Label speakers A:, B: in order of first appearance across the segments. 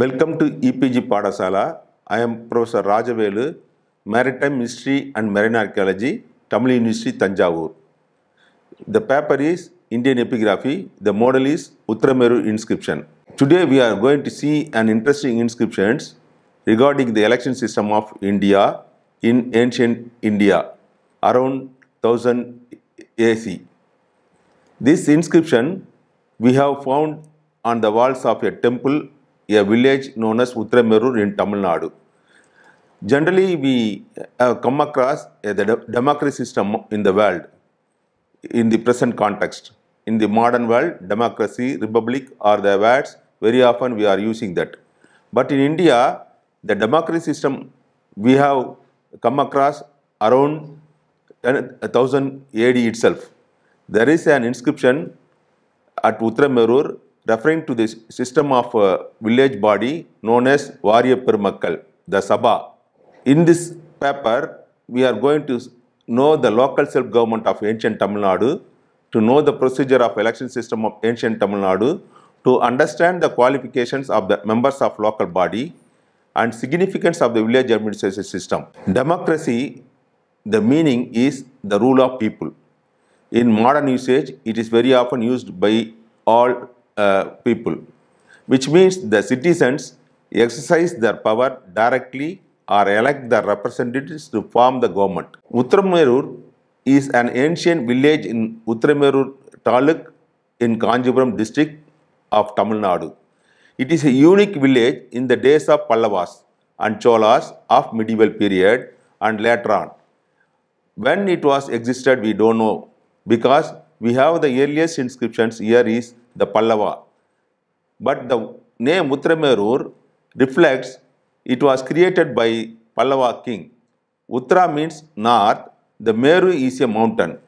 A: Welcome to EPG Padasala. I am Professor Rajavelu, Maritime History and Marine Archaeology, Tamil University, Tanjavur. The paper is Indian epigraphy. The model is Uttarameru inscription. Today we are going to see an interesting inscriptions regarding the election system of India in ancient India around 1000 AC. This inscription we have found on the walls of a temple a village known as Uttaramerur in Tamil Nadu. Generally, we have uh, come across a uh, democracy system in the world in the present context. In the modern world, democracy, republic are the words, very often we are using that. But in India, the democracy system we have come across around 1000 AD itself. There is an inscription at Uttaramerur referring to the system of a village body known as Varya the Sabha. In this paper, we are going to know the local self-government of ancient Tamil Nadu, to know the procedure of election system of ancient Tamil Nadu, to understand the qualifications of the members of local body and significance of the village administration system. Democracy, the meaning is the rule of people. In modern usage, it is very often used by all uh, people, which means the citizens exercise their power directly or elect their representatives to form the government. Uttaramerur is an ancient village in Uttaramerur Taluk in Kanjipuram district of Tamil Nadu. It is a unique village in the days of Pallavas and Cholas of medieval period and later on. When it was existed, we don't know because we have the earliest inscriptions here is the Pallava. But the name Utramerur reflects it was created by Pallava king. uttra means north, the Meru is a mountain.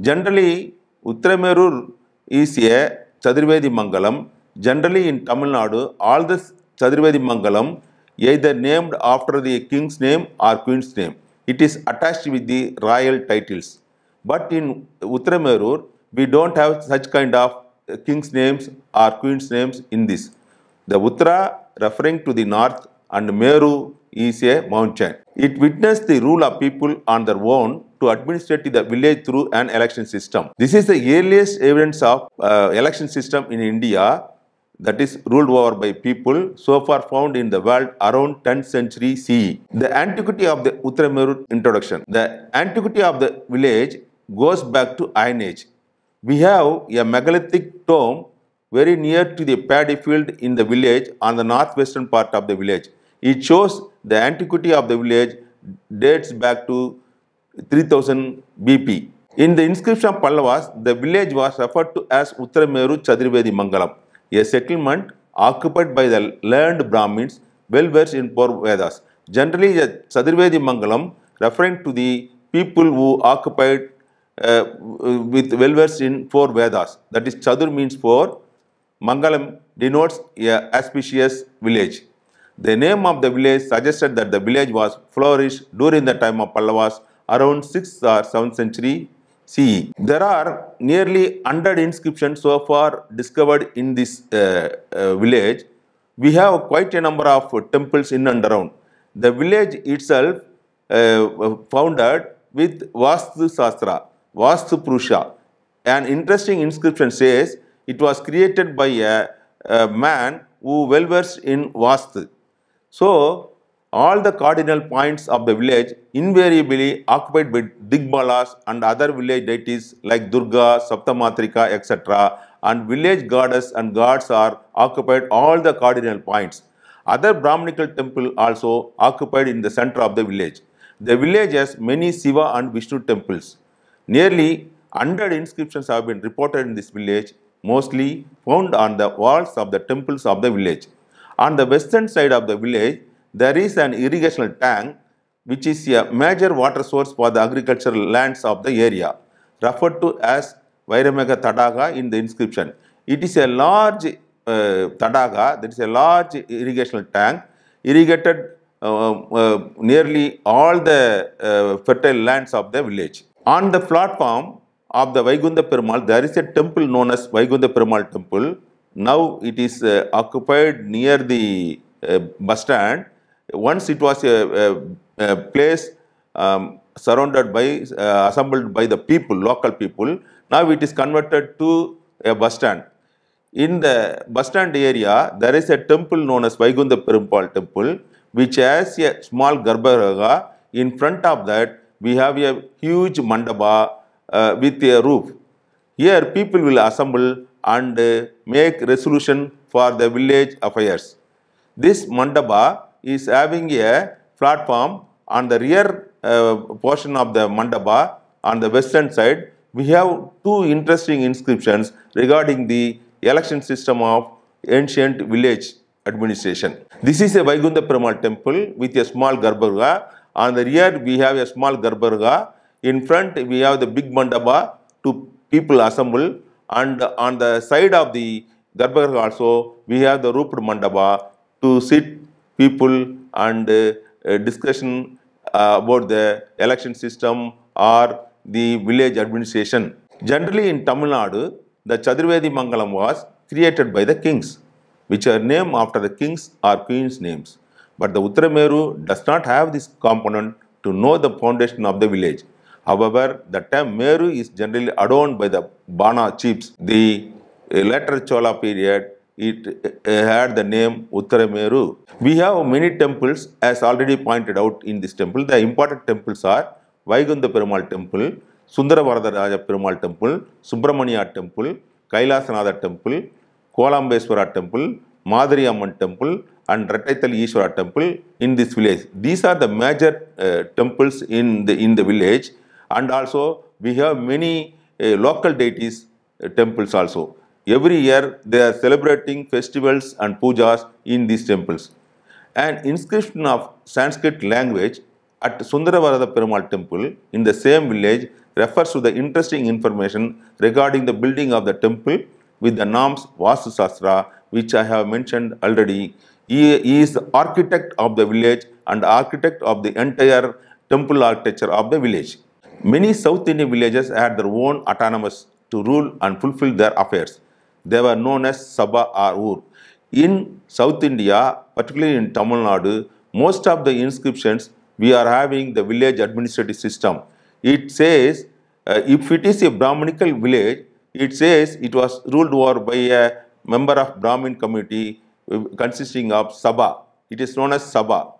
A: Generally, Utramerur is a Chaturvedi Mangalam. Generally in Tamil Nadu, all the Chaturvedi Mangalam either named after the king's name or queen's name. It is attached with the royal titles. But in Utramerur, we don't have such kind of king's names or queen's names in this. The Uttara referring to the north and Meru is a mountain. It witnessed the rule of people on their own to administrate the village through an election system. This is the earliest evidence of uh, election system in India that is ruled over by people so far found in the world around 10th century CE. The antiquity of the Uttara Meru introduction. The antiquity of the village goes back to Iron Age. We have a megalithic tomb very near to the paddy field in the village on the northwestern part of the village. It shows the antiquity of the village dates back to 3000 BP. In the inscription of Pallavas, the village was referred to as Uttarameru Chadrivedi Mangalam, a settlement occupied by the learned Brahmins well versed in four Vedas. Generally, Chadrivedi Mangalam referring to the people who occupied uh, uh, with well versed in four Vedas. That is, Chatur means four, Mangalam denotes a auspicious village. The name of the village suggested that the village was flourished during the time of Pallavas around 6th or 7th century CE. There are nearly 100 inscriptions so far discovered in this uh, uh, village. We have quite a number of temples in and around. The village itself uh, founded with Vastu Sastra, Vastu Prusha. An interesting inscription says it was created by a, a man who well versed in Vastu. So, all the cardinal points of the village invariably occupied by Digmalas and other village deities like Durga, Saptamatrika, etc. And village goddess and gods are occupied all the cardinal points. Other Brahminical temple also occupied in the center of the village. The village has many Shiva and Vishnu temples. Nearly 100 inscriptions have been reported in this village, mostly found on the walls of the temples of the village. On the western side of the village, there is an irrigational tank which is a major water source for the agricultural lands of the area, referred to as Vairamega Tadaga in the inscription. It is a large uh, Tadaga, that is a large irrigational tank, irrigated uh, uh, nearly all the uh, fertile lands of the village. On the platform of the Vaikuntha Perumal, there is a temple known as Vaikuntha Perumal temple. Now it is uh, occupied near the uh, bus stand. Once it was a, uh, a, uh, a uh, place um, surrounded by, uh, assembled by the people, local people. Now it is converted to a bus stand. In the bus stand area, there is a temple known as Vaikuntha Perumpal temple, which has a small Garbharaga. In front of that, we have a huge mandapa uh, with a roof. Here people will assemble and uh, make resolution for the village affairs. This mandapa is having a platform on the rear uh, portion of the mandapa on the western side. We have two interesting inscriptions regarding the election system of ancient village administration. This is a Vaikuntha Pramal temple with a small Garbhagriha on the rear, we have a small Garbarga. In front, we have the big mandapa to people assemble. And on the side of the Garbarga also, we have the roofed mandapa to sit people and uh, discussion uh, about the election system or the village administration. Generally in Tamil Nadu, the Chaturvedi Mangalam was created by the kings, which are named after the kings or queens' names. But the Uttarameru does not have this component to know the foundation of the village. However, the term Meru is generally adorned by the Bana chiefs. The eh, later Chola period, it eh, had the name Uttarameru. We have many temples as already pointed out in this temple. The important temples are Vaigunda temple, Sundaravaradaraj Raja Perumal temple, Subramania temple, Kailasanatha temple, Kolambeswara temple, Madhuri Amman temple, and Rattaithal Ishwara temple in this village. These are the major uh, temples in the, in the village and also we have many uh, local deities uh, temples also. Every year they are celebrating festivals and pujas in these temples. An inscription of Sanskrit language at Sundaravarada Perumal temple in the same village refers to the interesting information regarding the building of the temple with the norms Vasu Shastra which I have mentioned already he, is the architect of the village and architect of the entire temple architecture of the village. Many South Indian villages had their own autonomous to rule and fulfill their affairs. They were known as Sabha or Ur. In South India, particularly in Tamil Nadu, most of the inscriptions we are having the village administrative system. It says uh, if it is a Brahminical village, it says it was ruled over by a member of Brahmin community consisting of Sabha. It is known as Sabha.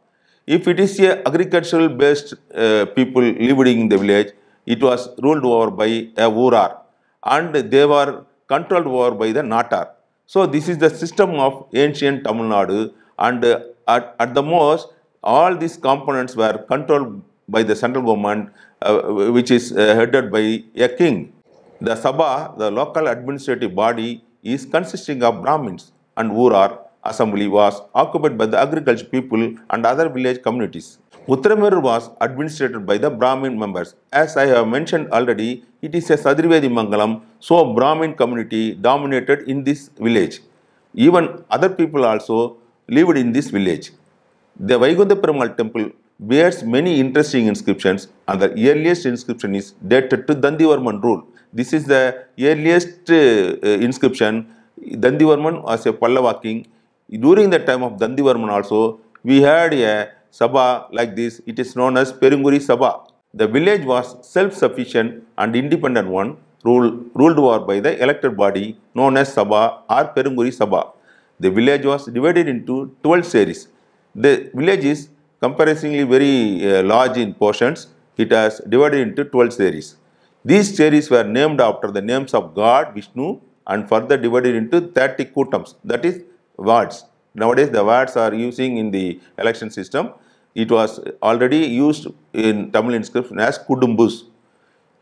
A: If it is a agricultural based uh, people living in the village, it was ruled over by a Urar and they were controlled over by the Natar. So this is the system of ancient Tamil Nadu and uh, at, at the most all these components were controlled by the central government uh, which is uh, headed by a king. The Sabha, the local administrative body is consisting of Brahmins and Urar assembly was occupied by the agricultural people and other village communities. Uttaramur was administered by the Brahmin members. As I have mentioned already, it is a Sadrivedi Mangalam, so Brahmin community dominated in this village. Even other people also lived in this village. The Vaikuntha Perumal temple bears many interesting inscriptions and the earliest inscription is dated to Dandivarman rule. This is the earliest uh, uh inscription. Dandivarman was a Pallava king during the time of Dandivarman also, we had a Sabha like this. It is known as Perunguri Sabha. The village was self-sufficient and independent one, ruled, ruled over by the elected body known as Sabha or Perunguri Sabha. The village was divided into 12 series. The village is comparatively very uh, large in portions. It has divided into 12 series. These series were named after the names of God, Vishnu and further divided into 30 kutams. That is wards. Nowadays, the wards are using in the election system. It was already used in Tamil inscription as Kudumbus.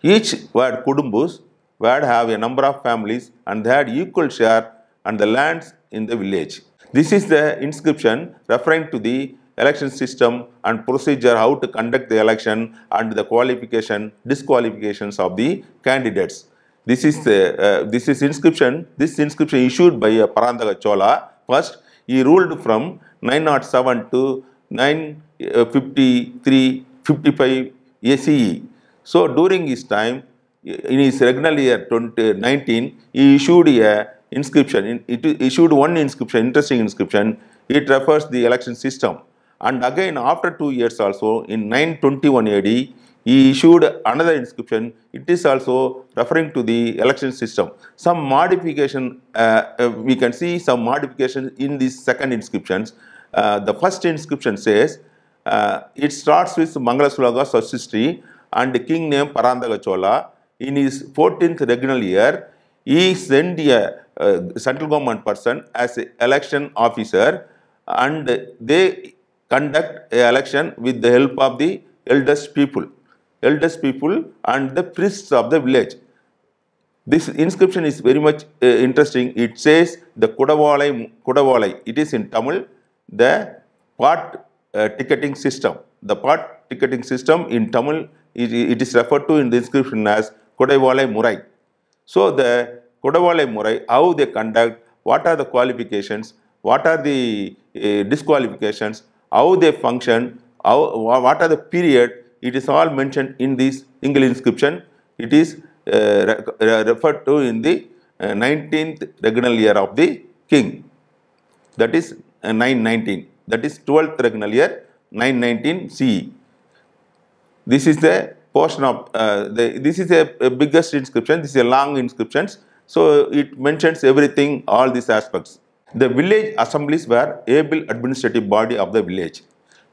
A: Each word Kudumbus word have a number of families and they had equal share and the lands in the village. This is the inscription referring to the election system and procedure how to conduct the election and the qualification, disqualifications of the candidates. This is the uh, this is inscription. This inscription issued by a Parandaga Chola First, he ruled from 907 to 953 55 ACE. So, during his time, in his regnal year 2019, he issued a inscription. It issued one inscription, interesting inscription. It refers the election system. And again, after two years also, in 921 AD, he issued another inscription. It is also referring to the election system. Some modification, uh, uh, we can see some modification in these second inscriptions. Uh, the first inscription says, uh, it starts with Mangalasulaga Sashistri and the king named Parandaga Chola. In his 14th regnal year, he sent a central government person as election officer and they conduct election with the help of the eldest people. Elders people and the priests of the village. This inscription is very much uh, interesting. It says the Kudavalai, Kudavalai. It is in Tamil, the part uh, ticketing system. The part ticketing system in Tamil, it, it is referred to in the inscription as Kudavalai Murai. So the Kudavalai Murai, how they conduct, what are the qualifications, what are the uh, disqualifications, how they function, how, what are the period, it is all mentioned in this single inscription. It is uh, re referred to in the uh, 19th regnal year of the king. That is uh, 919. That is 12th regnal year 919 CE. This is the portion of uh, the, this is a, a, uh, biggest inscription. This is a long inscription. So it mentions everything, all these aspects. The village assemblies were able administrative body of the village.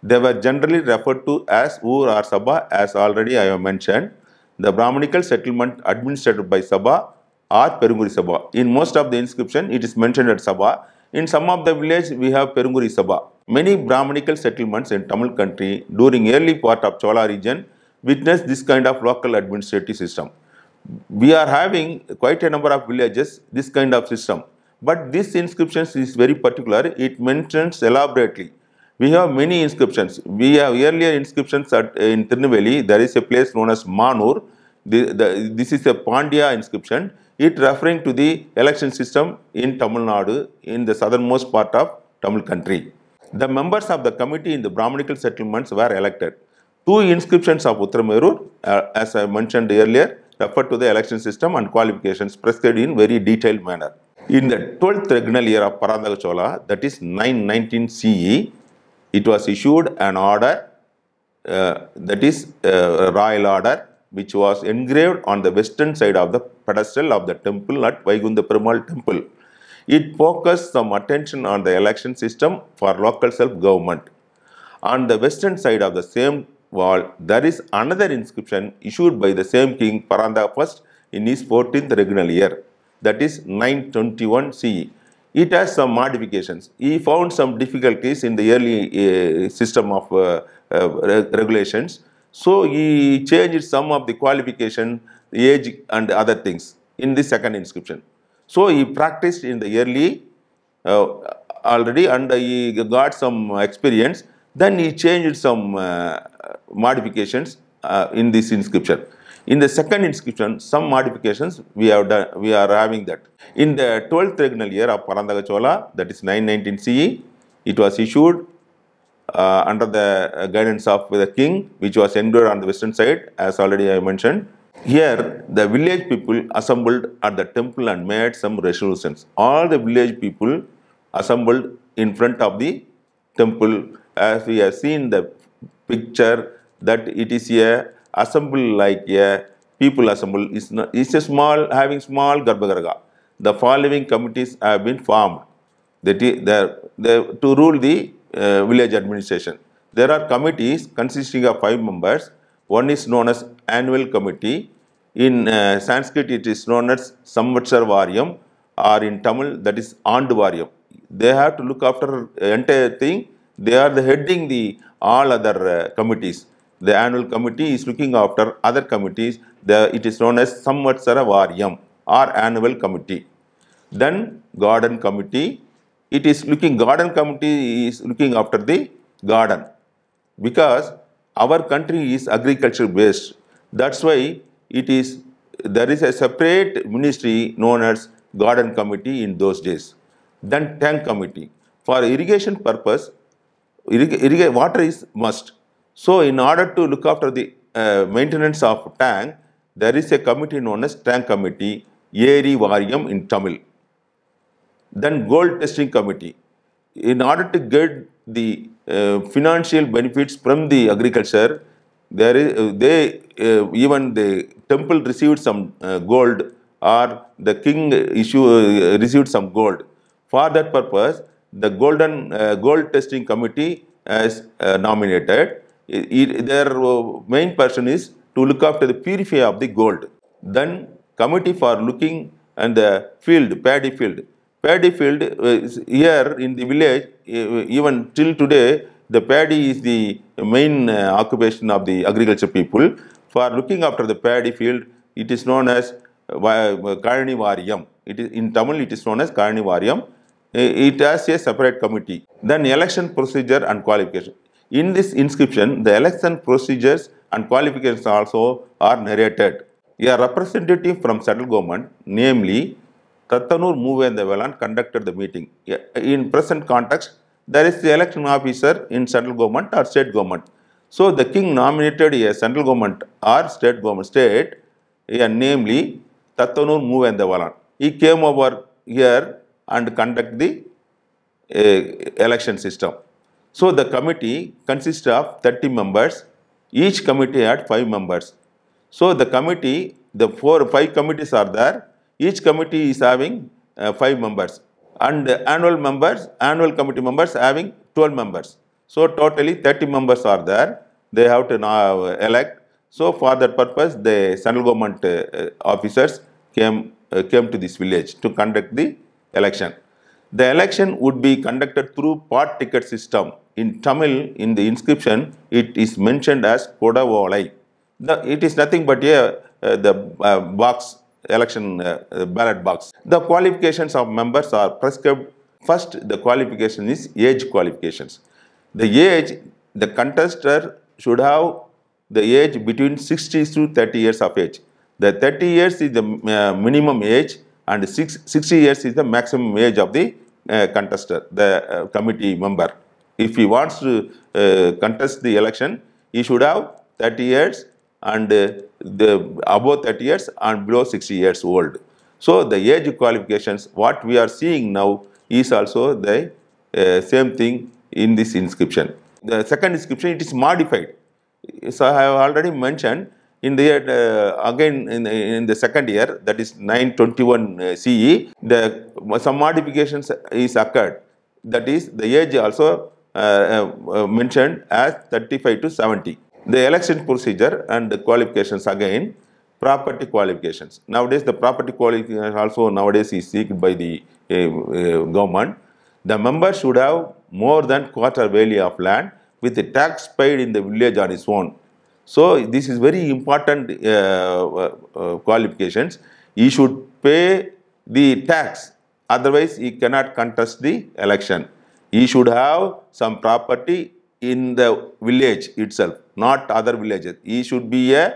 A: They were generally referred to as Ur or Sabha as already I have mentioned. The Brahminical settlement administered by Sabha or Perunguri Sabha. In most of the inscription it is mentioned as Sabha. In some of the village we have Perunguri Sabha. Many Brahminical settlements in Tamil country during early part of Chola region witnessed this kind of local administrative system. We are having quite a number of villages this kind of system. But this inscription is very particular. It mentions elaborately we have many inscriptions. We have earlier inscriptions at, uh, in Tirunelveli. There is a place known as Manur. The, the, this is a Pandya inscription. It referring to the election system in Tamil Nadu, in the southernmost part of Tamil country. The members of the committee in the Brahminical settlements were elected. Two inscriptions of Uttaramerur, uh, as I mentioned earlier, refer to the election system and qualifications prescribed in very detailed manner. In the 12th regnal year of Parandaga Chola, that is 919 CE, it was issued an order uh, that is uh, royal order which was engraved on the western side of the pedestal of the temple at Vaikuntha Perumal temple. It focused some attention on the election system for local self-government. On the western side of the same wall, there is another inscription issued by the same king Paranda I in his 14th regnal year, that is 921 CE it has some modifications. He found some difficulties in the early uh, system of uh, uh, regulations. So he changed some of the qualification, age and other things in the second inscription. So he practiced in the early already and he got some experience. Then he changed some modifications in this inscription. In the second inscription, some modifications we have done, we are having that. In the 12th regnal year of Parandaga Chola, that is 919 CE, it was issued uh, under the guidance of the king, which was endured on the western side, as already I mentioned. Here, the village people assembled at the temple and made some resolutions. All the village people assembled in front of the temple, as we have seen the picture that it is a assemble like a people assemble is not, is a small having small garbhagaraga. The following committees have been formed the, the, the, to rule the uh, village administration. There are committees consisting of five members. One is known as annual committee. In uh, Sanskrit, it is known as Samvatsar Varyam or in Tamil, that is Anduvaryam. They have to look after entire thing. They are the heading the all other uh, committees. The annual committee is looking after other committees. The, it is known as Samvatsaravaryam or annual committee. Then garden committee. It is looking, garden committee is looking after the garden because our country is agriculture based. That's why it is, there is a separate ministry known as garden committee in those days. Then tank committee. For irrigation purpose, irrig irrig water is must. So, in order to look after the uh, maintenance of tank, there is a committee known as tank committee, Eri Varium in Tamil. Then gold testing committee. In order to get the uh, financial benefits from the agriculture, there is, uh, they uh, even the temple received some uh, gold or the king issue uh, received some gold. For that purpose, the golden gold testing committee is nominated their uh, main person is to look after the purify of the gold. Then committee for looking and the field, paddy field. Paddy field uh, here in the village, even till today, the paddy is the main uh, occupation of the agriculture people. For looking after the paddy field, it is known as Karnivarium. It is, in Tamil, it is known as Karnivarium. It has a separate committee. Then election procedure and qualification. In this inscription, the election procedures and qualifications also are narrated. A representative from central government, namely Tattanur Muvendavalan, conducted the meeting. In present context, there is the election officer in central government or state government. So, the king nominated a central government or state government state, yeah, namely Tattanur Muvendavalan. He came over here and conduct the uh, election system. So the committee consists of 30 members. Each committee had 5 members. So the committee, the four, 5 committees are there. Each committee is having uh, 5 members. And the annual members, annual committee members having 12 members. So totally 30 members are there. They have to now uh, elect. So for that purpose, the central government uh, officers came, uh, came to this village to conduct the election. The election would be conducted through part ticket system. In Tamil, in the inscription, it is mentioned as Kodavalai. The, it is nothing but a, uh, the uh, box, election uh, uh, ballot box. The qualifications of members are prescribed. First, the qualification is age qualifications. The age, the contestant should have the age between 60 to 30 years of age. The 30 years is the uh, minimum age and six, 60 years is the maximum age of the uh, contester, the uh, committee member. If he wants to uh, contest the election, he should have 30 years and uh, the above 30 years and below 60 years old. So the age qualifications, what we are seeing now is also the uh, same thing in this inscription. The second inscription, it is modified. So I have already mentioned in the uh, again in, in, the second year, that is 921 uh, CE, the, some modifications is occurred. That is, the age also uh, uh, mentioned as 35 to 70. The election procedure and the qualifications again, property qualifications. Nowadays, the property qualifications also nowadays is seeked by the uh, uh, government. The member should have more than quarter value of land with the tax paid in the village on his own so this is very important uh, uh, uh, qualifications. He should pay the tax, otherwise he cannot contest the election. He should have some property in the village itself, not other villages. He should be a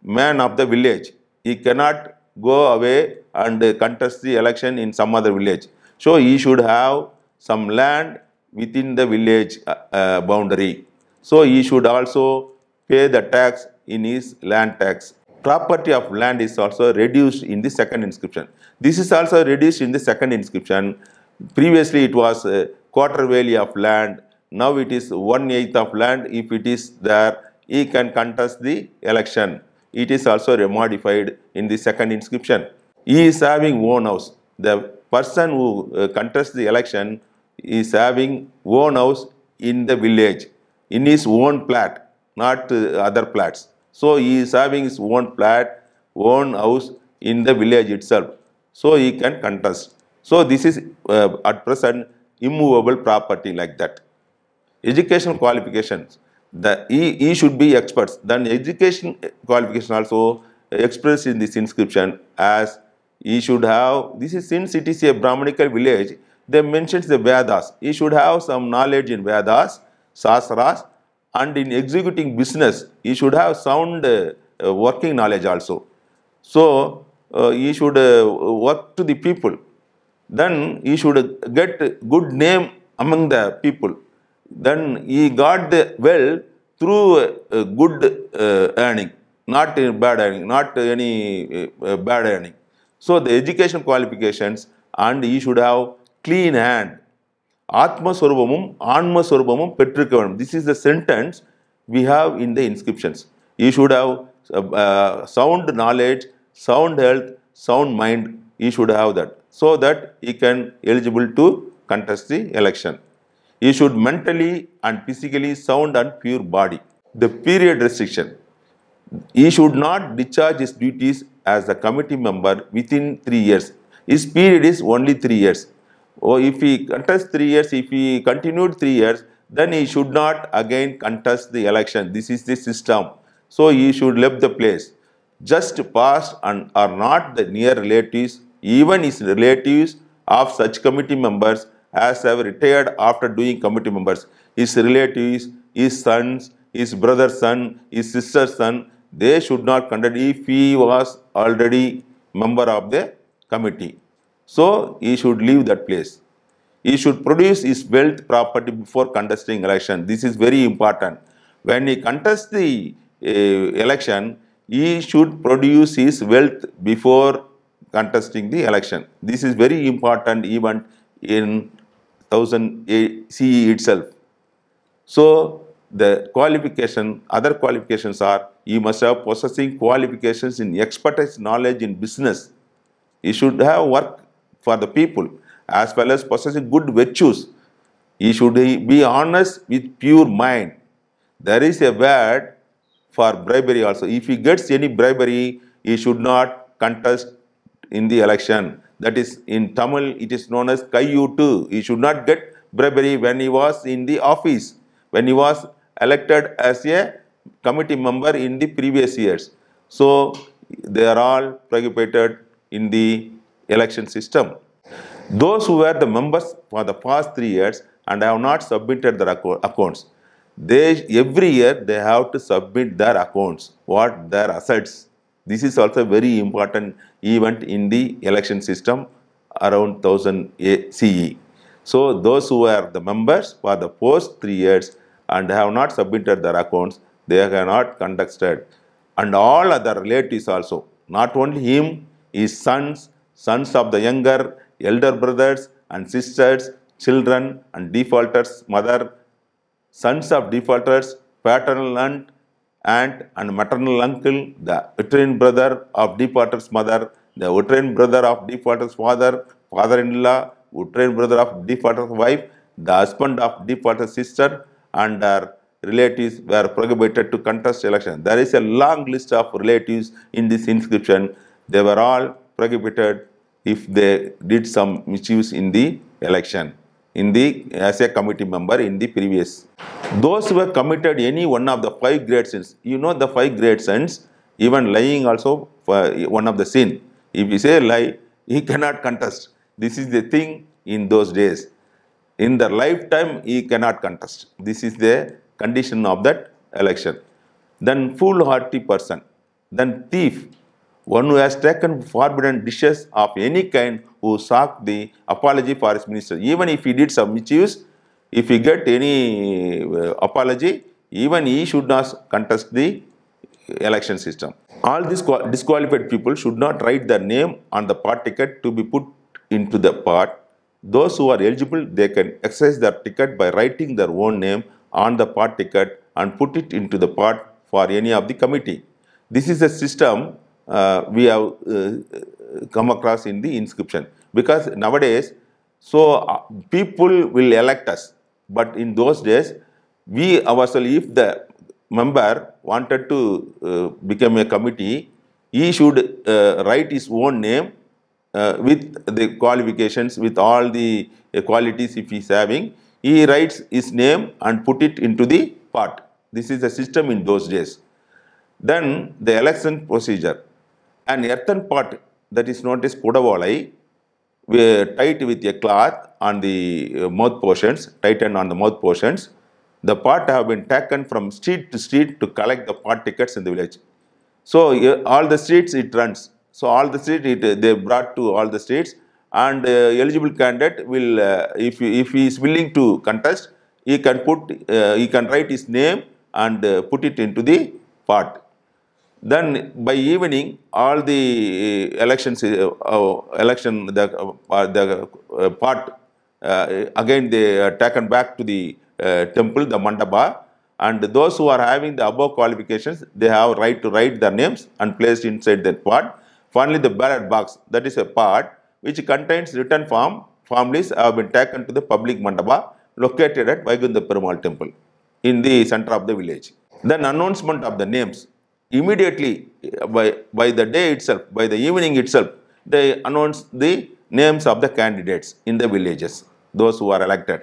A: man of the village. He cannot go away and contest the election in some other village. So he should have some land within the village uh, uh boundary. So he should also pay the tax in his land tax. Property of land is also reduced in the second inscription. This is also reduced in the second inscription. Previously it was a quarter value of land. Now it is one eighth of land. If it is there, he can contest the election. It is also modified in the second inscription. He is having own house. The person who uh, contests the election is having own house in the village, in his own plot not other flats. So he is having his own flat, own house in the village itself. So he can contest. So this is uh, at present immovable property like that. Educational qualifications. The, he, he should be experts. Then education qualification also expressed in this inscription as he should have, this is since it is a Brahmanical village, they mentions the Vedas. He should have some knowledge in Vedas, Sasras, and in executing business, he should have sound uh, working knowledge also. So, uh, he should uh, work to the people. Then he should get good name among the people. Then he got the wealth through good earning, not bad earning, not any bad earning. So, the education qualifications and he should have clean hand ஆத்மஸ்வரூபமும் ஆன்மஸ்வரூபமும் பெற்றிருக்க வேண்டும் this is the sentence we have in the inscriptions you should have sound knowledge sound health sound mind you should have that so that he can eligible to contest the election. He should mentally and physically sound and pure body. The period restriction. He should not discharge his duties as a committee member within three years. His period is only three years. Oh, if he contests three years, if he continued three years, then he should not again contest the election. This is the system. So he should leave the place. Just past and are not the near relatives, even his relatives of such committee members as have retired after doing committee members. His relatives, his sons, his brother's son, his sister's son, they should not contest if he was already member of the committee. So he should leave that place. He should produce his wealth property before contesting election. This is very important. When he contests the uh, election, he should produce his wealth before contesting the election. This is very important event in 1000 CE itself. So the qualification, other qualifications are he must have possessing qualifications in expertise knowledge in business. He should have work for the people as well as possessing good virtues. He should be honest with pure mind. There is a word for bribery also. If he gets any bribery, he should not contest in the election. That is, in Tamil, it is known as Kayyutu. He should not get bribery when he was in the office, when he was elected as a committee member in the previous years. So, they are all preoccupied in the election system. Those who were the members for the past three years and have not submitted their accounts, they every year they have to submit their accounts, what their assets. This is also a very important event in the election system around 1000 CE. So those who are the members for the post three years and have not submitted their accounts, they are not conducted, And all other relatives also, not only him, his sons, sons of the younger, elder brothers and sisters, children and defaulters' mother, sons of defaulters, paternal aunt, aunt and maternal uncle, the utrain brother of defaulter's mother, the utrain brother of defaulter's father, father-in-law, utrain brother of defaulter's wife, the husband of defaulter's sister and her relatives were prohibited to contest election. There is a long list of relatives in this inscription. They were all prohibited if they did some mischiefs in the election in the as a committee member in the previous. Those who have committed any one of the five great sins, you know the five great sins, even lying also one of the sin. If you say lie, he cannot contest. This is the thing in those days. In the lifetime, he cannot contest. This is the condition of that election. Then foolhardy person, then thief, one who has taken forbidden dishes of any kind who sought the apology for his minister. Even if he did some mischiefs, if he get any uh, apology, even he should not contest the election system. All these disqualified people should not write their name on the part ticket to be put into the part. Those who are eligible, they can exercise their ticket by writing their own name on the part ticket and put it into the part for any of the committee. This is a system uh, we have uh, come across in the inscription. Because nowadays, so uh, people will elect us. But in those days, we ourselves, if the member wanted to become a committee, he should uh, write his own name uh, with the qualifications, with all the uh, qualities if he is having. He writes his name and put it into the part. This is the system in those days. Then the election procedure an earthen pot that is known as kudavolai, tied with a cloth on the uh, mouth portions, tightened on the mouth portions. The pot have been taken from street to street to collect the pot tickets in the village. So uh, all the streets it runs. So all the streets they brought to all the streets and uh, eligible candidate will, uh, if, he, if he is willing to contest, he can put, he can write his name and put it into the pot. Then by evening, all the uh, elections, uh, uh, election, the, uh, the uh, part, uh, again they are taken back to the temple, the mandapa. And those who are having the above qualifications, they have right to write their names and placed inside that part. Finally, the ballot box, that is a part which contains written form, form have been taken to the public mandapa located at Vaikuntha Perumal temple in the center of the village. Then announcement of the names immediately uh, by, by the day itself, by the evening itself, they announce the names of the candidates in the villages, those who are elected.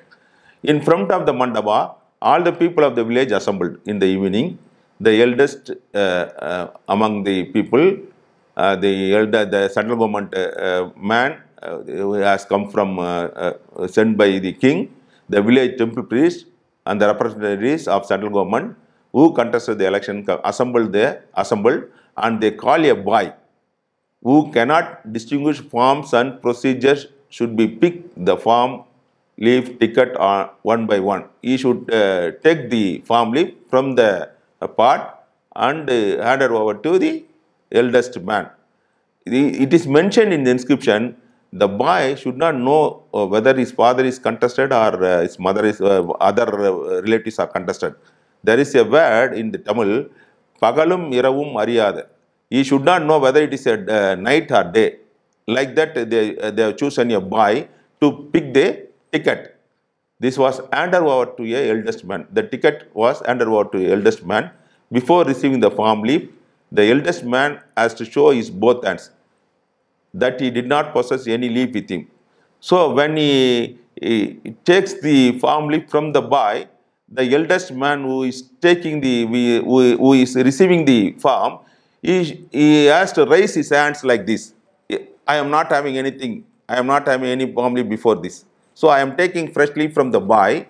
A: In front of the mandapa, all the people of the village assembled in the evening. The eldest uh, uh, among the people, uh, the elder, the central government uh, uh, man who has come from, sent by the king, the village temple priest and the representatives of central government who contested the election assembled there, assembled and they call a boy who cannot distinguish forms and procedures should be picked the form leaf ticket or uh, one by one. He should uh, take the form leaf from the uh, part and uh, hand it over to the eldest man. The, it is mentioned in the inscription, the boy should not know uh, whether his father is contested or uh, his mother is, uh, other relatives are contested there is a word in the Tamil, pagalum iravum ariyada. He should not know whether it is a uh, night or day. Like that, they, uh, they have chosen a boy to pick the ticket. This was handed over to a eldest man. The ticket was handed over to a eldest man. Before receiving the farm leaf, the eldest man has to show his both hands that he did not possess any leaf with him. So when he, he takes the farm leaf from the boy, the eldest man who is taking the, who, is receiving the farm, he, he has to raise his hands like this. I am not having anything. I am not having any family before this. So I am taking freshly from the boy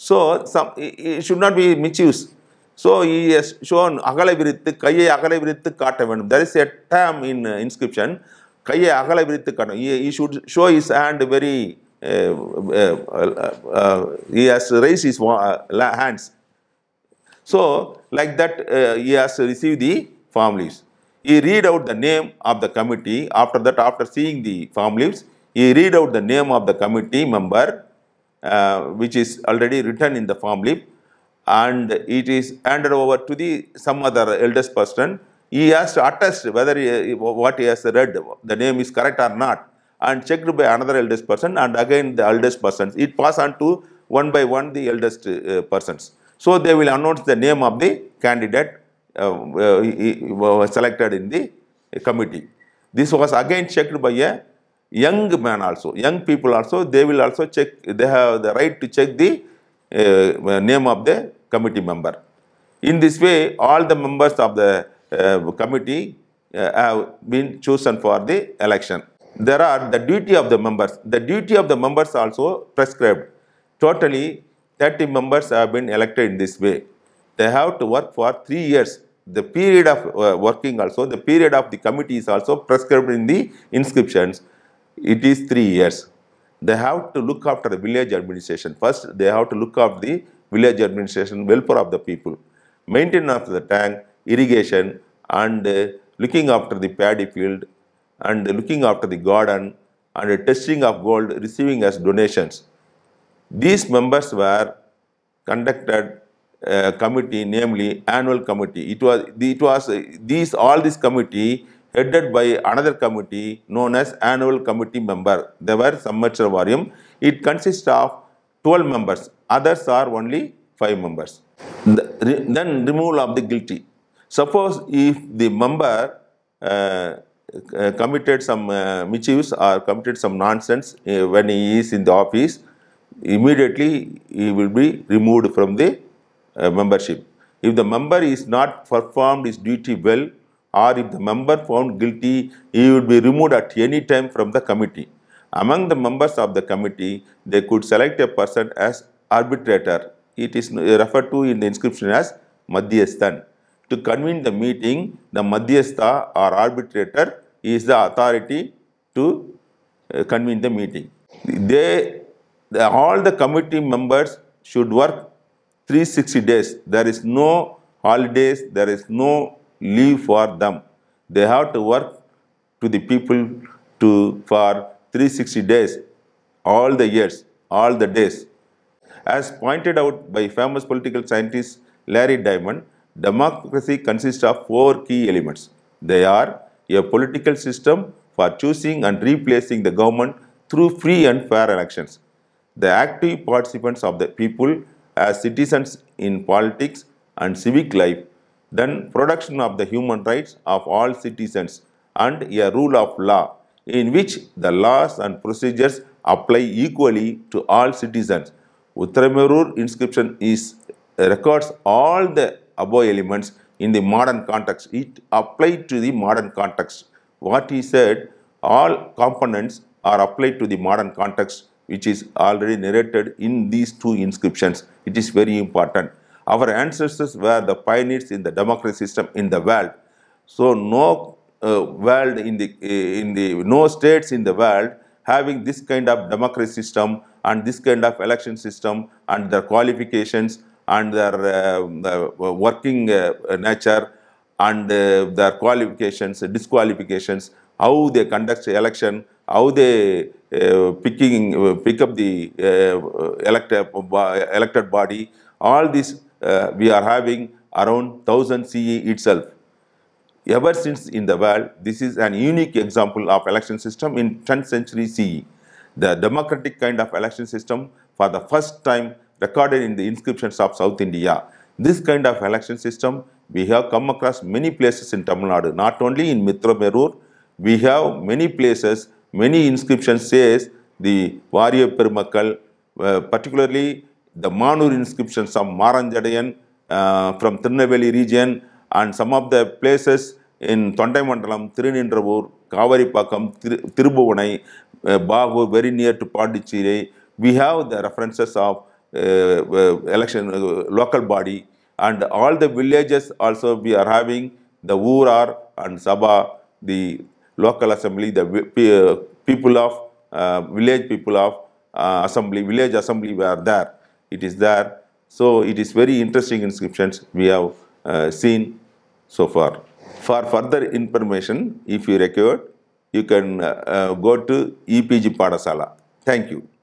A: So some, it should not be misused. So he has shown அகலை virithu கையை அகலை விரித்து காட்ட வேண்டும் there is a dam in inscription கையை அகலை விரித்து காட்டணும் he should show his hand very Uh, uh, uh, he has raised his hands. So, like that, he has received the farm leaves. He read out the name of the committee. After that, after seeing the farm leaves, he read out the name of the committee member, which is already written in the farm leaf and it is handed over to the some other eldest person. He has to attest whether he, what he has read, the name is correct or not and checked by another eldest person and again the eldest persons. It passed on to one by one the eldest uh, persons. So they will announce the name of the candidate uh, uh, uh selected in the committee. This was again checked by a young man also, young people also, they will also check, they have the right to check the uh, name of the committee member. In this way, all the members of the committee uh, have been chosen for the election there are the duty of the members. The duty of the members also prescribed. Totally 30 members have been elected in this way. They have to work for 3 years. The period of uh, working also, the period of the committee is also prescribed in the inscriptions. It is 3 years. They have to look after the village administration. First, they have to look after the village administration, welfare of the people, maintenance of the tank, irrigation and uh, looking after the paddy field and looking after the garden and testing of gold receiving as donations. These members were conducted a uh, committee, namely annual committee. It was, it was uh, these, all this committee headed by another committee known as annual committee member. They were Sammatsarvarium. It consists of 12 members. Others are only 5 members. The, then removal of the guilty. Suppose if the member uh, uh, committed some uh, mischiefs or committed some nonsense uh, when he is in the office, immediately he will be removed from the membership. If the member is not performed his duty well or if the member found guilty, he would be removed at any time from the committee. Among the members of the committee, they could select a person as arbitrator. It is referred to in the inscription as Madhyasthan. To convene the meeting, the Madhyastha or arbitrator is the authority to uh, convene the meeting. They, the, all the committee members should work 360 days. There is no holidays, there is no leave for them. They have to work to the people to, for 360 days, all the years, all the days. As pointed out by famous political scientist Larry Diamond, democracy consists of four key elements. They are a political system for choosing and replacing the government through free and fair elections. The active participants of the people as citizens in politics and civic life, then protection of the human rights of all citizens and a rule of law in which the laws and procedures apply equally to all citizens. Uttaramerur inscription is records all the above elements in the modern context. It applied to the modern context. What he said, all components are applied to the modern context which is already narrated in these two inscriptions. It is very important. Our ancestors were the pioneers in the democracy system in the world. So no uh, world in the in the no states in the world having this kind of democracy system and this kind of election system and their qualifications and their uh, uh, working uh, nature and their qualifications, disqualifications, how they conduct election, how they picking, pick up the elected, elected body, all this we are having around 1000 CE itself. Ever since in the world, this is an unique example of election system in 10th century CE. The democratic kind of election system for the first time recorded in the inscriptions of South India. This kind of election system we have come across many places in Tamil Nadu, not only in Mitra Merur, we have many places, many inscriptions says the Varya Perumakkal, uh, particularly the Manur inscriptions of Maranjadayan uh, from Tirunelveli region and some of the places in Thondaimandalam, Tirunindravur, Kavari Pakam, Tirubuvanai, uh, Bagur, very near to Pondicherry, we have the references of uh, uh, election uh, local body and all the villages also we are having the Urar and Sabha, the local assembly, the people of, village people of assembly, village assembly were there. It is there. So it is very interesting inscriptions we have uh, seen so far. For further information, if you require, you can uh, uh, go to EPG Padasala. Thank you.